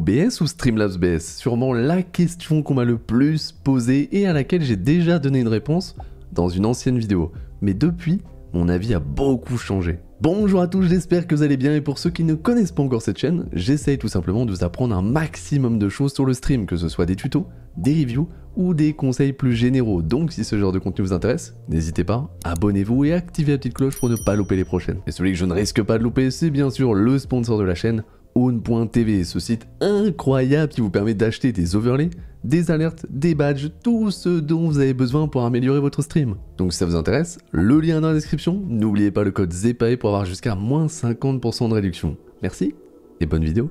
OBS ou Streamlabs BS Sûrement la question qu'on m'a le plus posée et à laquelle j'ai déjà donné une réponse dans une ancienne vidéo. Mais depuis, mon avis a beaucoup changé. Bonjour à tous, j'espère que vous allez bien et pour ceux qui ne connaissent pas encore cette chaîne, j'essaye tout simplement de vous apprendre un maximum de choses sur le stream, que ce soit des tutos, des reviews ou des conseils plus généraux. Donc si ce genre de contenu vous intéresse, n'hésitez pas, abonnez-vous et activez la petite cloche pour ne pas louper les prochaines. Et celui que je ne risque pas de louper, c'est bien sûr le sponsor de la chaîne, Own.tv, ce site incroyable qui vous permet d'acheter des overlays, des alertes, des badges, tout ce dont vous avez besoin pour améliorer votre stream. Donc si ça vous intéresse, le lien est dans la description, n'oubliez pas le code ZEPAE pour avoir jusqu'à moins 50% de réduction. Merci et bonne vidéo.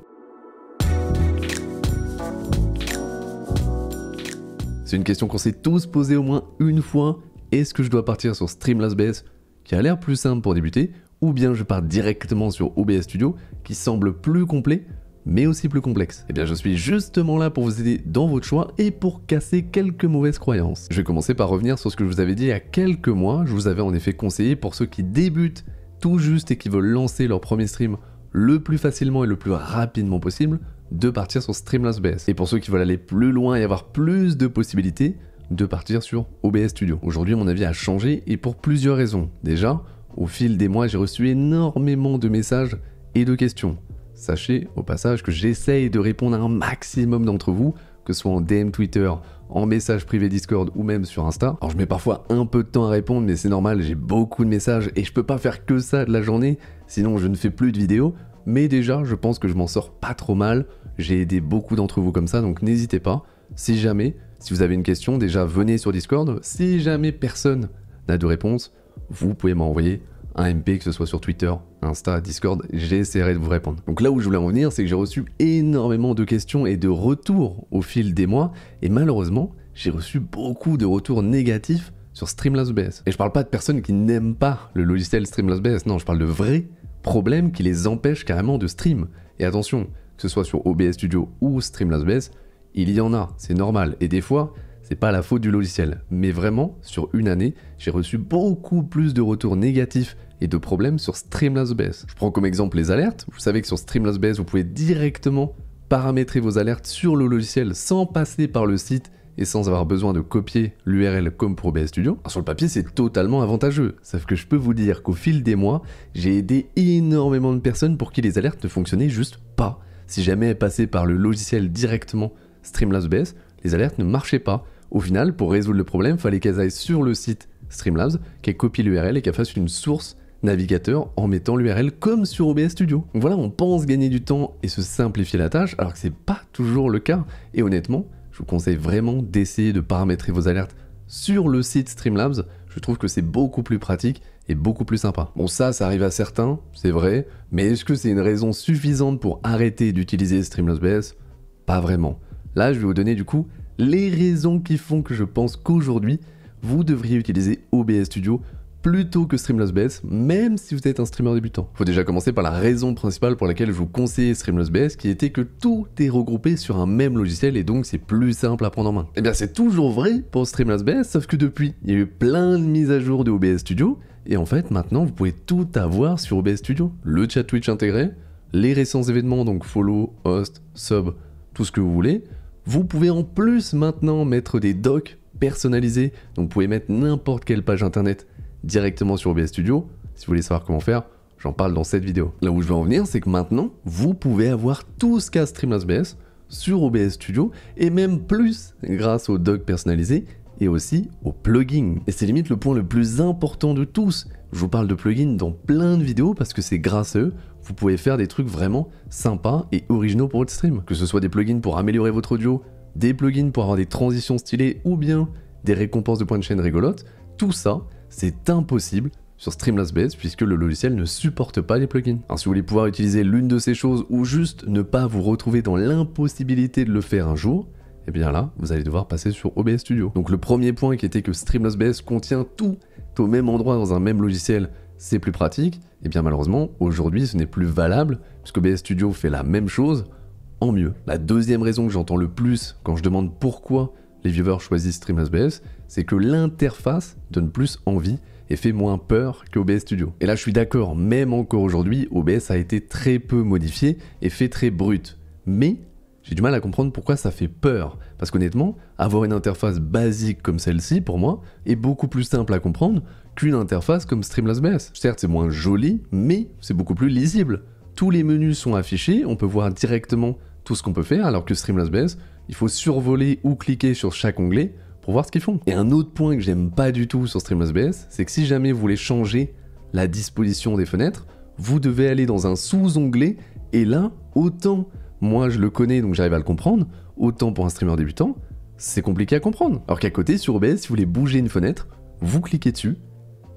C'est une question qu'on s'est tous posée au moins une fois, est-ce que je dois partir sur Streamlabs BS qui a l'air plus simple pour débuter ou bien je pars directement sur OBS Studio qui semble plus complet mais aussi plus complexe. Et eh bien je suis justement là pour vous aider dans votre choix et pour casser quelques mauvaises croyances. Je vais commencer par revenir sur ce que je vous avais dit il y a quelques mois, je vous avais en effet conseillé pour ceux qui débutent tout juste et qui veulent lancer leur premier stream le plus facilement et le plus rapidement possible, de partir sur Streamlabs OBS. Et pour ceux qui veulent aller plus loin et avoir plus de possibilités, de partir sur OBS Studio. Aujourd'hui mon avis a changé et pour plusieurs raisons. Déjà, au fil des mois, j'ai reçu énormément de messages et de questions. Sachez au passage que j'essaye de répondre à un maximum d'entre vous, que ce soit en DM Twitter, en message privé Discord ou même sur Insta. Alors je mets parfois un peu de temps à répondre, mais c'est normal, j'ai beaucoup de messages et je peux pas faire que ça de la journée, sinon je ne fais plus de vidéos. Mais déjà, je pense que je m'en sors pas trop mal. J'ai aidé beaucoup d'entre vous comme ça, donc n'hésitez pas. Si jamais, si vous avez une question, déjà venez sur Discord. Si jamais personne n'a de réponse, vous pouvez m'envoyer un MP, que ce soit sur Twitter, Insta, Discord, j'essaierai de vous répondre. Donc là où je voulais en venir, c'est que j'ai reçu énormément de questions et de retours au fil des mois, et malheureusement, j'ai reçu beaucoup de retours négatifs sur Streamlabs OBS. Et je parle pas de personnes qui n'aiment pas le logiciel Streamlabs OBS, non, je parle de vrais problèmes qui les empêchent carrément de stream. Et attention, que ce soit sur OBS Studio ou Streamlabs OBS, il y en a, c'est normal. Et des fois, c'est pas la faute du logiciel. Mais vraiment, sur une année, j'ai reçu beaucoup plus de retours négatifs et de problèmes sur Streamlabs OBS. Je prends comme exemple les alertes. Vous savez que sur Streamlabs OBS, vous pouvez directement paramétrer vos alertes sur le logiciel sans passer par le site et sans avoir besoin de copier l'URL comme pour OBS Studio. sur le papier, c'est totalement avantageux. Sauf que je peux vous dire qu'au fil des mois, j'ai aidé énormément de personnes pour qui les alertes ne fonctionnaient juste pas. Si jamais elles par le logiciel directement Streamlabs OBS, les alertes ne marchaient pas au final, pour résoudre le problème, fallait qu'elle aille sur le site Streamlabs, qu'elle copie l'URL et qu'elle fasse une source navigateur en mettant l'URL comme sur OBS Studio. voilà, on pense gagner du temps et se simplifier la tâche, alors que c'est pas toujours le cas. Et honnêtement, je vous conseille vraiment d'essayer de paramétrer vos alertes sur le site Streamlabs. Je trouve que c'est beaucoup plus pratique et beaucoup plus sympa. Bon ça, ça arrive à certains, c'est vrai, mais est-ce que c'est une raison suffisante pour arrêter d'utiliser Streamlabs BS Pas vraiment. Là, je vais vous donner du coup les raisons qui font que je pense qu'aujourd'hui, vous devriez utiliser OBS Studio plutôt que Streamlabs BS, même si vous êtes un streamer débutant. Faut déjà commencer par la raison principale pour laquelle je vous conseille Streamlabs BS, qui était que tout est regroupé sur un même logiciel et donc c'est plus simple à prendre en main. Et eh bien c'est toujours vrai pour Streamlabs BS, sauf que depuis, il y a eu plein de mises à jour de OBS Studio, et en fait maintenant vous pouvez tout avoir sur OBS Studio. Le chat Twitch intégré, les récents événements, donc follow, host, sub, tout ce que vous voulez, vous pouvez en plus maintenant mettre des docs personnalisés, donc vous pouvez mettre n'importe quelle page internet directement sur OBS Studio. Si vous voulez savoir comment faire, j'en parle dans cette vidéo. Là où je veux en venir, c'est que maintenant, vous pouvez avoir tout ce qu'a Streamlabs OBS sur OBS Studio et même plus grâce aux docs personnalisés et aussi aux plugins. Et c'est limite le point le plus important de tous. Je vous parle de plugins dans plein de vidéos parce que c'est grâce à eux vous pouvez faire des trucs vraiment sympas et originaux pour votre stream. Que ce soit des plugins pour améliorer votre audio, des plugins pour avoir des transitions stylées ou bien des récompenses de points de chaîne rigolotes, tout ça, c'est impossible sur Streamlabs Base puisque le logiciel ne supporte pas les plugins. Alors si vous voulez pouvoir utiliser l'une de ces choses ou juste ne pas vous retrouver dans l'impossibilité de le faire un jour, et eh bien là, vous allez devoir passer sur OBS Studio. Donc le premier point qui était que Streamlabs Base contient tout au même endroit dans un même logiciel c'est plus pratique, et eh bien malheureusement, aujourd'hui ce n'est plus valable, puisque OBS Studio fait la même chose, en mieux. La deuxième raison que j'entends le plus quand je demande pourquoi les viewers choisissent StreamSBS, c'est que l'interface donne plus envie et fait moins peur qu'OBS Studio. Et là je suis d'accord, même encore aujourd'hui, OBS a été très peu modifié et fait très brut. Mais j'ai du mal à comprendre pourquoi ça fait peur. Parce qu'honnêtement, avoir une interface basique comme celle-ci, pour moi, est beaucoup plus simple à comprendre qu'une interface comme Streamlabs BS. Certes, c'est moins joli, mais c'est beaucoup plus lisible. Tous les menus sont affichés, on peut voir directement tout ce qu'on peut faire, alors que Streamlabs BS, il faut survoler ou cliquer sur chaque onglet pour voir ce qu'ils font. Et un autre point que j'aime pas du tout sur Streamlabs BS, c'est que si jamais vous voulez changer la disposition des fenêtres, vous devez aller dans un sous-onglet, et là, autant moi je le connais donc j'arrive à le comprendre, autant pour un streamer débutant, c'est compliqué à comprendre. Alors qu'à côté, sur OBS, si vous voulez bouger une fenêtre, vous cliquez dessus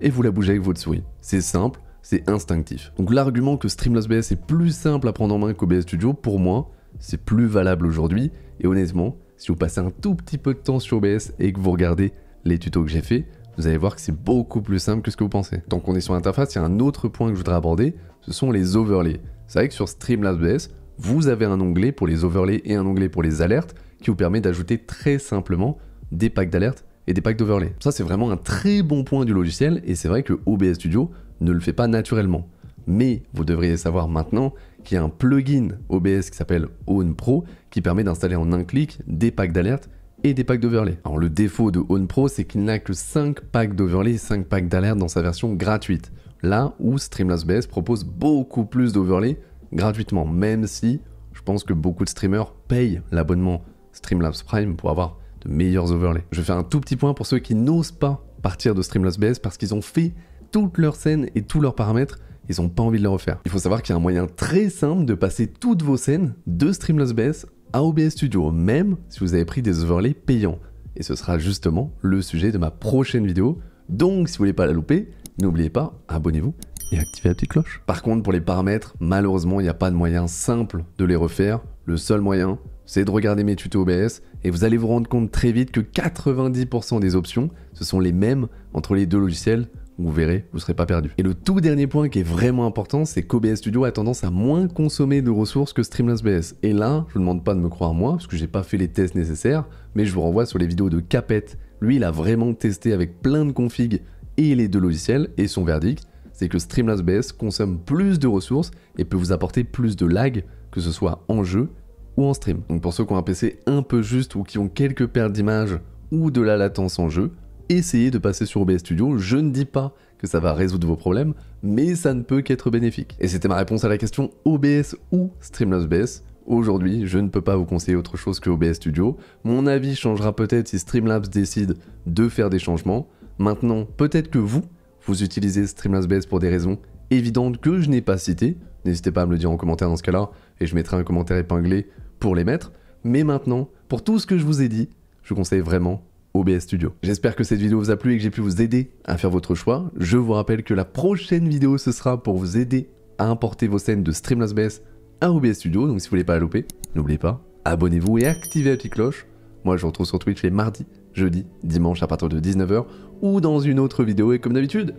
et vous la bougez avec votre souris. C'est simple, c'est instinctif. Donc l'argument que Streamlabs OBS est plus simple à prendre en main qu'OBS Studio, pour moi, c'est plus valable aujourd'hui. Et honnêtement, si vous passez un tout petit peu de temps sur OBS et que vous regardez les tutos que j'ai fait, vous allez voir que c'est beaucoup plus simple que ce que vous pensez. Tant qu'on est sur l'interface, il y a un autre point que je voudrais aborder, ce sont les overlays. C'est vrai que sur Streamlabs OBS, vous avez un onglet pour les overlays et un onglet pour les alertes qui vous permet d'ajouter très simplement des packs d'alertes et des packs d'overlays. Ça, c'est vraiment un très bon point du logiciel et c'est vrai que OBS Studio ne le fait pas naturellement. Mais vous devriez savoir maintenant qu'il y a un plugin OBS qui s'appelle Own Pro qui permet d'installer en un clic des packs d'alertes et des packs d'overlays. Alors le défaut de Own Pro, c'est qu'il n'a que 5 packs d'overlays et 5 packs d'alertes dans sa version gratuite. Là où Streamlabs OBS propose beaucoup plus d'overlays gratuitement, même si je pense que beaucoup de streamers payent l'abonnement Streamlabs Prime pour avoir de meilleurs overlays. Je fais un tout petit point pour ceux qui n'osent pas partir de Streamlabs BS parce qu'ils ont fait toutes leurs scènes et tous leurs paramètres, ils n'ont pas envie de les refaire. Il faut savoir qu'il y a un moyen très simple de passer toutes vos scènes de Streamlabs BS à OBS Studio, même si vous avez pris des overlays payants. Et ce sera justement le sujet de ma prochaine vidéo. Donc si vous voulez pas la louper, n'oubliez pas, abonnez-vous et activer la petite cloche. Par contre, pour les paramètres, malheureusement, il n'y a pas de moyen simple de les refaire. Le seul moyen, c'est de regarder mes tutos OBS et vous allez vous rendre compte très vite que 90% des options, ce sont les mêmes entre les deux logiciels. Vous verrez, vous ne serez pas perdu. Et le tout dernier point qui est vraiment important, c'est qu'OBS Studio a tendance à moins consommer de ressources que Streamlabs BS. Et là, je ne vous demande pas de me croire moi, parce que je n'ai pas fait les tests nécessaires, mais je vous renvoie sur les vidéos de Capet. Lui, il a vraiment testé avec plein de configs et les deux logiciels, et son verdict, c'est que Streamlabs BS consomme plus de ressources et peut vous apporter plus de lag, que ce soit en jeu ou en stream. Donc pour ceux qui ont un PC un peu juste ou qui ont quelques pertes d'image ou de la latence en jeu, essayez de passer sur OBS Studio. Je ne dis pas que ça va résoudre vos problèmes, mais ça ne peut qu'être bénéfique. Et c'était ma réponse à la question OBS ou Streamlabs BS. Aujourd'hui, je ne peux pas vous conseiller autre chose que OBS Studio. Mon avis changera peut-être si Streamlabs décide de faire des changements. Maintenant, peut-être que vous, vous utilisez Streamlabs BS pour des raisons évidentes que je n'ai pas citées, n'hésitez pas à me le dire en commentaire dans ce cas-là, et je mettrai un commentaire épinglé pour les mettre. Mais maintenant, pour tout ce que je vous ai dit, je vous conseille vraiment OBS Studio. J'espère que cette vidéo vous a plu et que j'ai pu vous aider à faire votre choix. Je vous rappelle que la prochaine vidéo, ce sera pour vous aider à importer vos scènes de Streamlabs BS à OBS Studio. Donc si vous voulez pas la louper, n'oubliez pas, abonnez-vous et activez la petite cloche. Moi, je vous retrouve sur Twitch les mardis jeudi, dimanche à partir de 19h ou dans une autre vidéo. Et comme d'habitude,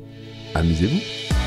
amusez-vous!